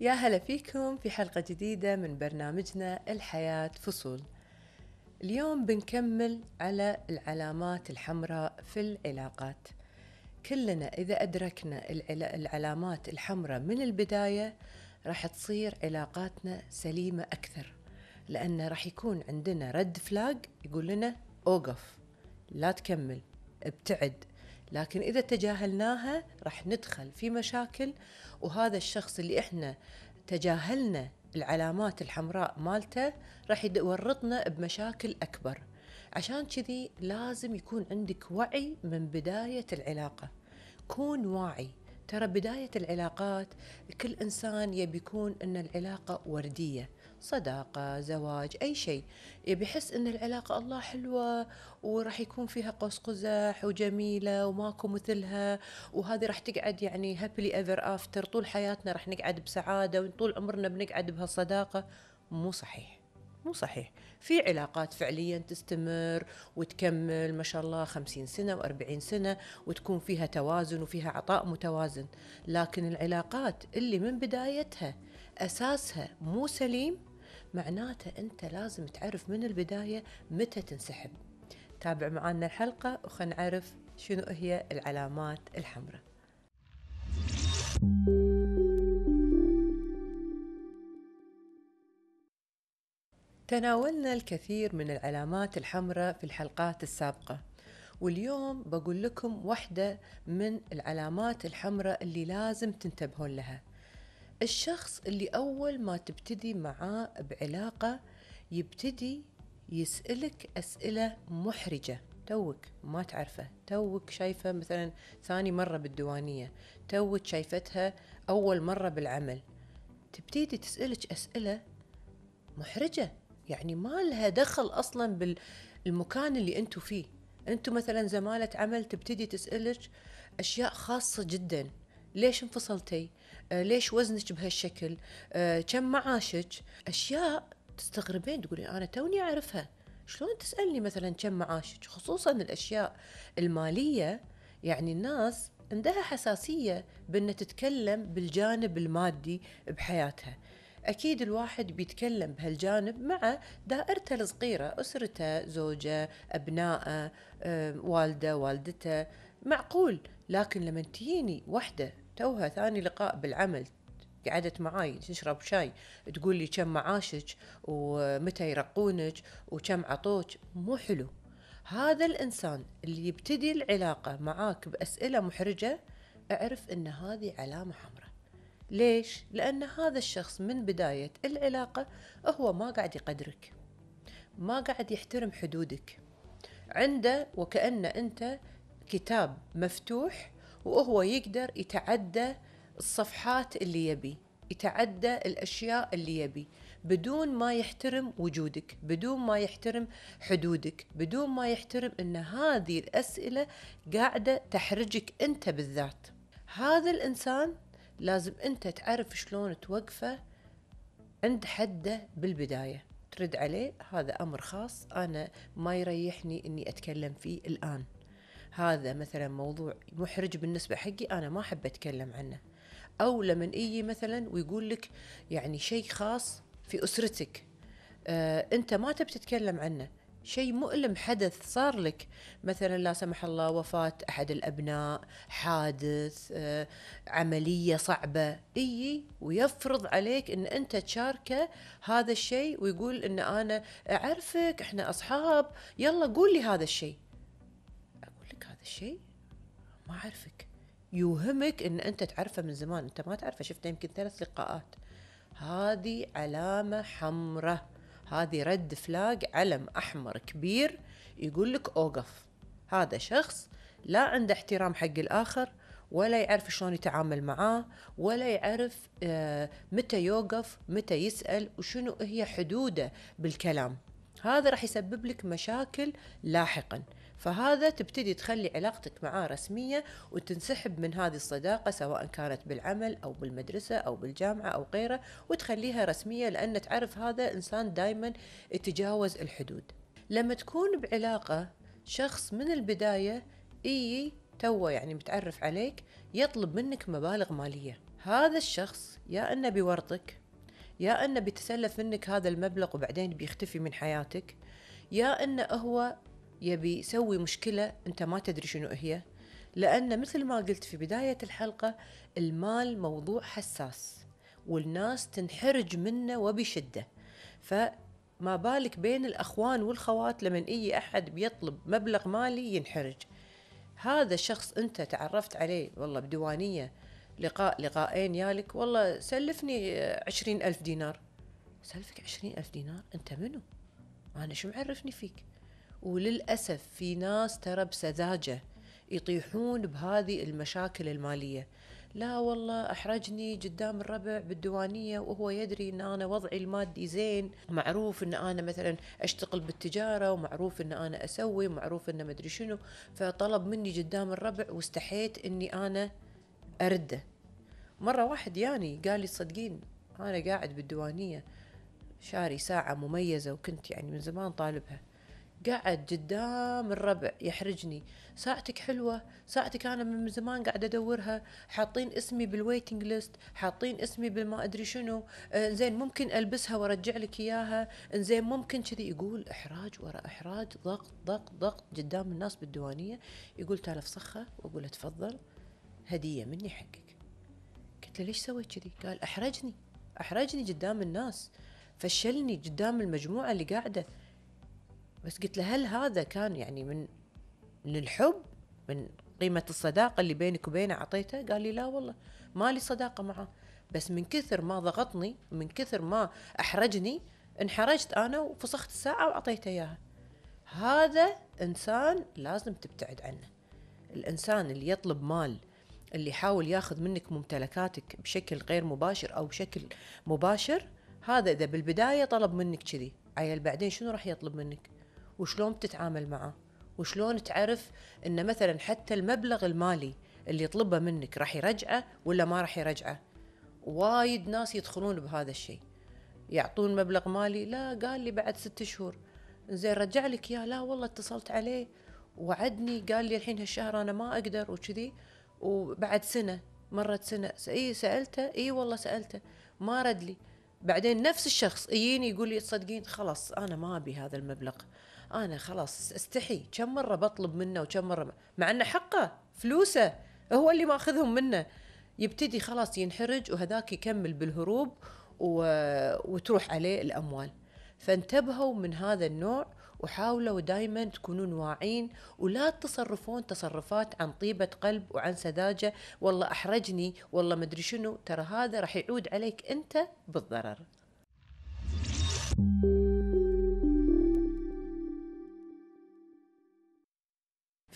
يا هلا فيكم في حلقة جديدة من برنامجنا الحياة فصول اليوم بنكمل على العلامات الحمراء في العلاقات كلنا إذا أدركنا العلامات الحمراء من البداية راح تصير علاقاتنا سليمة أكثر لأن راح يكون عندنا رد فلاج يقول لنا أوقف لا تكمل ابتعد لكن إذا تجاهلناها راح ندخل في مشاكل وهذا الشخص اللي إحنا تجاهلنا العلامات الحمراء مالته راح يورطنا بمشاكل أكبر عشان كذي لازم يكون عندك وعي من بداية العلاقة كون واعي ترى بداية العلاقات كل إنسان يبي يكون أن العلاقة وردية صداقة زواج أي شيء بحس أن العلاقة الله حلوة وراح يكون فيها قوس قزح وجميلة وماكو مثلها وهذه راح تقعد يعني هابلي ايفر افتر طول حياتنا راح نقعد بسعادة وطول عمرنا بنقعد بهالصداقة مو صحيح مو صحيح في علاقات فعليا تستمر وتكمل ما شاء الله خمسين سنة وأربعين سنة وتكون فيها توازن وفيها عطاء متوازن لكن العلاقات اللي من بدايتها أساسها مو سليم معناته أنت لازم تعرف من البداية متى تنسحب تابع معنا الحلقة وخلينا نعرف شنو هي العلامات الحمراء تناولنا الكثير من العلامات الحمراء في الحلقات السابقة واليوم بقول لكم واحدة من العلامات الحمراء اللي لازم تنتبهون لها الشخص اللي أول ما تبتدي معاه بعلاقة يبتدي يسألك أسئلة محرجة توك ما تعرفه توك شايفة مثلا ثاني مرة بالديوانية توك شايفتها أول مرة بالعمل تبتدي تسألك أسئلة محرجة يعني ما لها دخل أصلا بالمكان اللي أنتوا فيه أنتوا مثلا زمالة عمل تبتدي تسألك أشياء خاصة جداً ليش انفصلتي آه، ليش وزنك بهالشكل آه، كم معاشك اشياء تستغربين تقولين انا توني اعرفها شلون تسالني مثلا كم معاشك خصوصا الاشياء الماليه يعني الناس عندها حساسيه بان تتكلم بالجانب المادي بحياتها اكيد الواحد بيتكلم بهالجانب مع دائرته الصغيره اسرته زوجه ابنائه آه، والده والدته معقول لكن لما تجيني وحده توها ثاني لقاء بالعمل قعدت معاي تشرب شاي تقول لي كم معاشك ومتى يرقونك وكم عطوك مو حلو هذا الانسان اللي يبتدي العلاقه معاك باسئله محرجه اعرف ان هذه علامه حمراء ليش لان هذا الشخص من بدايه العلاقه هو ما قاعد يقدرك ما قاعد يحترم حدودك عنده وكانه أنت كتاب مفتوح وهو يقدر يتعدى الصفحات اللي يبي يتعدى الأشياء اللي يبي بدون ما يحترم وجودك بدون ما يحترم حدودك بدون ما يحترم أن هذه الأسئلة قاعدة تحرجك أنت بالذات هذا الإنسان لازم أنت تعرف شلون توقفه عند حده بالبداية ترد عليه هذا أمر خاص أنا ما يريحني أني أتكلم فيه الآن هذا مثلا موضوع محرج بالنسبة حقي أنا ما أحب أتكلم عنه أو لمن أي مثلا ويقول لك يعني شيء خاص في أسرتك آه أنت ما تبي تتكلم عنه شيء مؤلم حدث صار لك مثلا لا سمح الله وفاة أحد الأبناء حادث آه، عملية صعبة إي ويفرض عليك أن أنت تشاركه هذا الشيء ويقول أن أنا أعرفك إحنا أصحاب يلا قول لي هذا الشيء الشيء ما أعرفك يوهمك أن أنت تعرفه من زمان أنت ما تعرفه شفته يمكن ثلاث لقاءات هذه علامة حمراء هذه رد فلاج علم أحمر كبير يقول لك أوقف هذا شخص لا عنده احترام حق الآخر ولا يعرف شلون يتعامل معاه ولا يعرف آه، متى يوقف متى يسأل وشنو هي حدوده بالكلام هذا راح يسبب لك مشاكل لاحقا فهذا تبتدي تخلي علاقتك معاه رسمية وتنسحب من هذه الصداقة سواء كانت بالعمل أو بالمدرسة أو بالجامعة أو غيره وتخليها رسمية لأن تعرف هذا إنسان دايما يتجاوز الحدود لما تكون بعلاقة شخص من البداية إي تو يعني متعرف عليك يطلب منك مبالغ مالية هذا الشخص يا أنه بيورطك يا أنه بيتسلف منك هذا المبلغ وبعدين بيختفي من حياتك يا أنه هو يبي يسوي مشكله انت ما تدري شنو هي لان مثل ما قلت في بدايه الحلقه المال موضوع حساس والناس تنحرج منه وبشده فما بالك بين الاخوان والخوات لما اي احد بيطلب مبلغ مالي ينحرج هذا الشخص انت تعرفت عليه والله بديوانيه لقاء لقاءين يالك والله سلفني عشرين ألف دينار سلفك عشرين ألف دينار أنت منو أنا شو معرفني فيك وللأسف في ناس ترى بسذاجة يطيحون بهذه المشاكل المالية لا والله احرجني قدام الربع بالديوانيه وهو يدري ان انا وضعي المادي زين معروف ان انا مثلا اشتغل بالتجاره ومعروف ان انا اسوي ومعروف ان مدري شنو فطلب مني قدام الربع واستحيت اني انا ارده مره واحد يعني قال لي صدقين انا قاعد بالديوانيه شاري ساعه مميزه وكنت يعني من زمان طالبها قعد قدام الربع يحرجني ساعتك حلوة ساعتك أنا من زمان قاعد أدورها حاطين اسمي بالويتنج ليست حاطين اسمي بالما أدري شنو آه، زين ممكن ألبسها وأرجع لك إياها زين ممكن كذي يقول إحراج وراء إحراج ضغط ضغط ضغط قدام الناس بالديوانية يقول تالف صخة وأقول تفضل هدية مني حقك قلت له ليش سويت كذي قال أحرجني أحرجني قدام الناس فشلني قدام المجموعة اللي قاعدة بس قلت له هل هذا كان يعني من من الحب من قيمة الصداقة اللي بينك وبينه أعطيته قال لي لا والله ما لي صداقة معه بس من كثر ما ضغطني من كثر ما أحرجني انحرجت أنا وفسخت الساعة وأعطيته إياها هذا إنسان لازم تبتعد عنه الإنسان اللي يطلب مال اللي يحاول ياخذ منك ممتلكاتك بشكل غير مباشر أو بشكل مباشر هذا إذا بالبداية طلب منك كذي عيل بعدين شنو راح يطلب منك وشلون بتتعامل معه وشلون تعرف ان مثلا حتى المبلغ المالي اللي يطلبه منك راح يرجعه ولا ما راح يرجعه وايد ناس يدخلون بهذا الشيء يعطون مبلغ مالي لا قال لي بعد ست شهور زين رجع لك يا لا والله اتصلت عليه وعدني قال لي الحين هالشهر انا ما اقدر وكذي وبعد سنه مرت سنه اي سالته اي والله سالته ما رد لي بعدين نفس الشخص يجيني يقول لي تصدقين خلاص انا ما ابي هذا المبلغ انا خلاص استحي كم مره بطلب منه وكم مره مع انه حقه فلوسه هو اللي ماخذهم منه يبتدي خلاص ينحرج وهذاك يكمل بالهروب و... وتروح عليه الاموال فانتبهوا من هذا النوع وحاولوا دائما تكونون واعين ولا تتصرفون تصرفات عن طيبة قلب وعن سذاجة والله أحرجني والله مدري شنو ترى هذا راح يعود عليك أنت بالضرر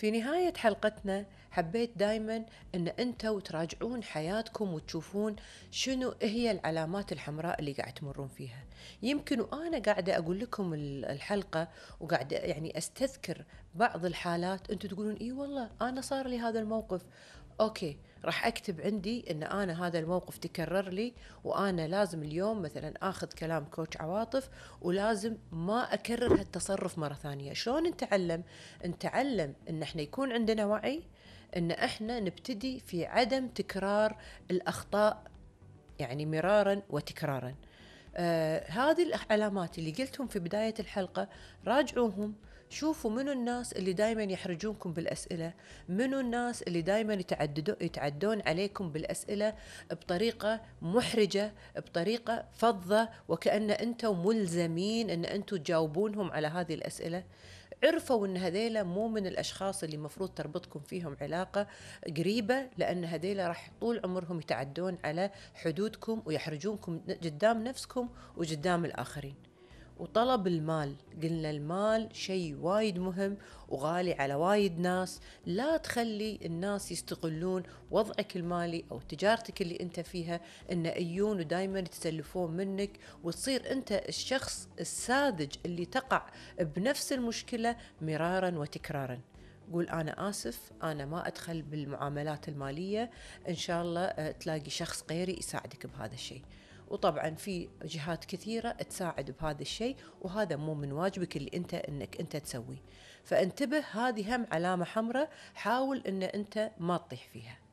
في نهاية حلقتنا حبيت دايما ان انتوا تراجعون حياتكم وتشوفون شنو هي العلامات الحمراء اللي قاعد تمرون فيها يمكن وانا قاعدة اقول لكم الحلقة وقاعدة يعني استذكر بعض الحالات انتوا تقولون اي والله انا صار لي هذا الموقف اوكي راح اكتب عندي ان انا هذا الموقف تكرر لي وانا لازم اليوم مثلا اخذ كلام كوتش عواطف ولازم ما اكرر هالتصرف مره ثانيه، شلون نتعلم؟ نتعلم ان احنا يكون عندنا وعي ان احنا نبتدي في عدم تكرار الاخطاء يعني مرارا وتكرارا. آه هذه العلامات اللي قلتهم في بدايه الحلقه راجعوهم شوفوا منو الناس اللي دائما يحرجونكم بالاسئله منو الناس اللي دائما يتعددوا يتعدون عليكم بالاسئله بطريقه محرجه بطريقه فظه وكان انتم ملزمين ان انتم تجاوبونهم على هذه الاسئله عرفوا ان هذيلا مو من الاشخاص اللي المفروض تربطكم فيهم علاقه قريبه لان هذيلا راح طول عمرهم يتعدون على حدودكم ويحرجونكم قدام نفسكم وقدام الاخرين وطلب المال قلنا المال شيء وايد مهم وغالي على وايد ناس لا تخلي الناس يستغلون وضعك المالي أو تجارتك اللي أنت فيها أن أيون ودايما يتسلفون منك وتصير أنت الشخص الساذج اللي تقع بنفس المشكلة مرارا وتكرارا قول أنا آسف أنا ما أدخل بالمعاملات المالية إن شاء الله آه، تلاقي شخص غيري يساعدك بهذا الشيء وطبعا في جهات كثيرة تساعد بهذا الشيء وهذا مو من واجبك اللي انت انك انت تسويه فانتبه هذه هم علامة حمراء حاول ان انت ما تطيح فيها